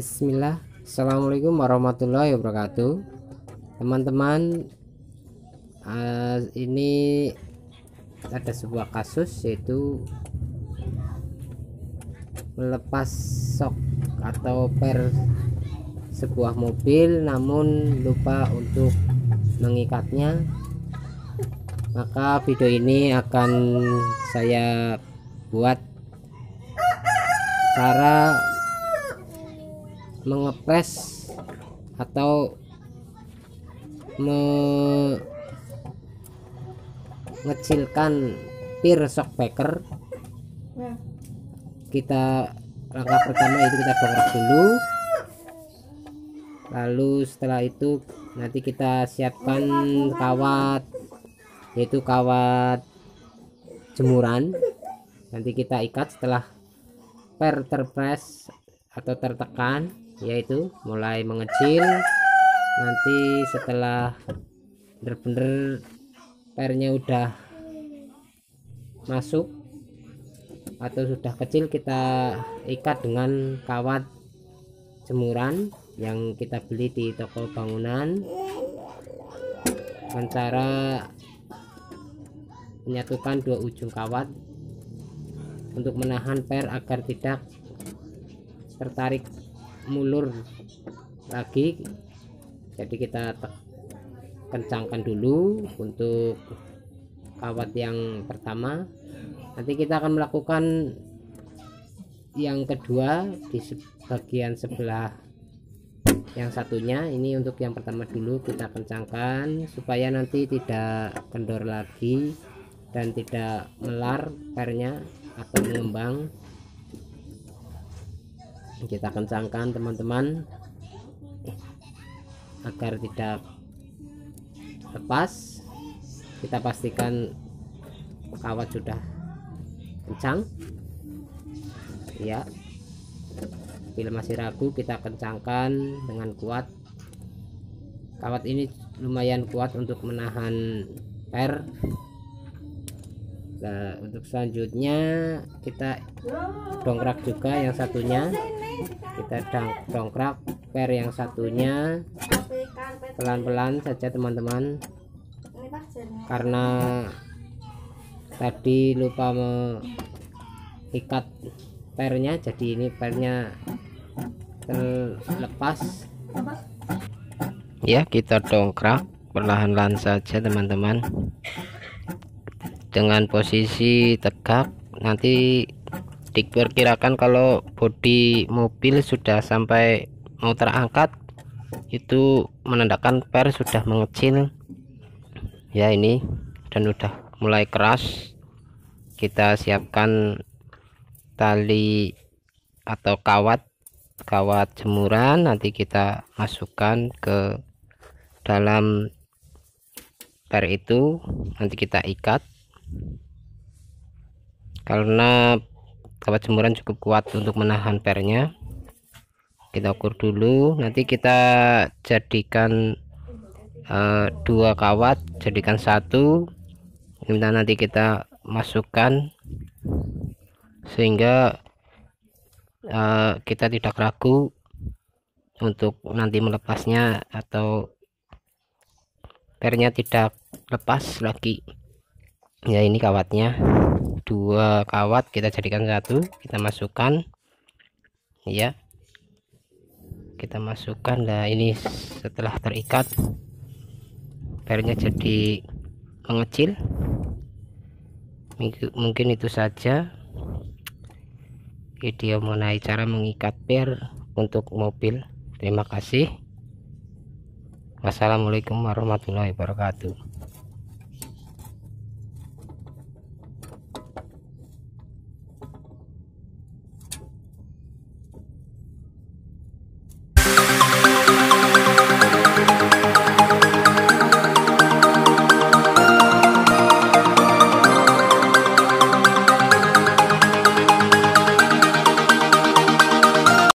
Bismillah Assalamualaikum warahmatullahi wabarakatuh teman-teman uh, ini ada sebuah kasus yaitu melepas sok atau per sebuah mobil namun lupa untuk mengikatnya maka video ini akan saya buat cara mengepres atau mengecilkan pir shock shockbreaker ya. kita langkah pertama itu kita bongkar dulu lalu setelah itu nanti kita siapkan kawat yaitu kawat jemuran nanti kita ikat setelah per terpres atau tertekan yaitu mulai mengecil nanti setelah bener-bener pernya udah masuk atau sudah kecil kita ikat dengan kawat jemuran yang kita beli di toko bangunan dengan cara menyatukan dua ujung kawat untuk menahan per agar tidak tertarik mulur lagi jadi kita kencangkan dulu untuk kawat yang pertama nanti kita akan melakukan yang kedua di bagian sebelah yang satunya ini untuk yang pertama dulu kita kencangkan supaya nanti tidak kendor lagi dan tidak melar pernya atau mengembang kita kencangkan teman-teman agar tidak lepas kita pastikan kawat sudah kencang ya bila masih ragu kita kencangkan dengan kuat kawat ini lumayan kuat untuk menahan air nah untuk selanjutnya kita dongkrak juga yang satunya kita dongkrak per yang satunya pelan-pelan saja teman-teman karena tadi lupa mengikat pernya jadi ini pernya terlepas ya kita dongkrak perlahan-lahan saja teman-teman dengan posisi tegak nanti diperkirakan kalau bodi mobil sudah sampai mau terangkat itu menandakan per sudah mengecil ya ini dan udah mulai keras kita siapkan tali atau kawat kawat jemuran nanti kita masukkan ke dalam per itu nanti kita ikat karena kawat jemuran cukup kuat untuk menahan pernya kita ukur dulu nanti kita jadikan uh, dua kawat jadikan satu kita nanti kita masukkan sehingga uh, kita tidak ragu untuk nanti melepasnya atau pernya tidak lepas lagi ya ini kawatnya dua kawat kita jadikan satu kita masukkan ya kita masukkan nah ini setelah terikat pernya jadi mengecil mungkin itu saja video mengenai cara mengikat per untuk mobil terima kasih wassalamualaikum warahmatullahi wabarakatuh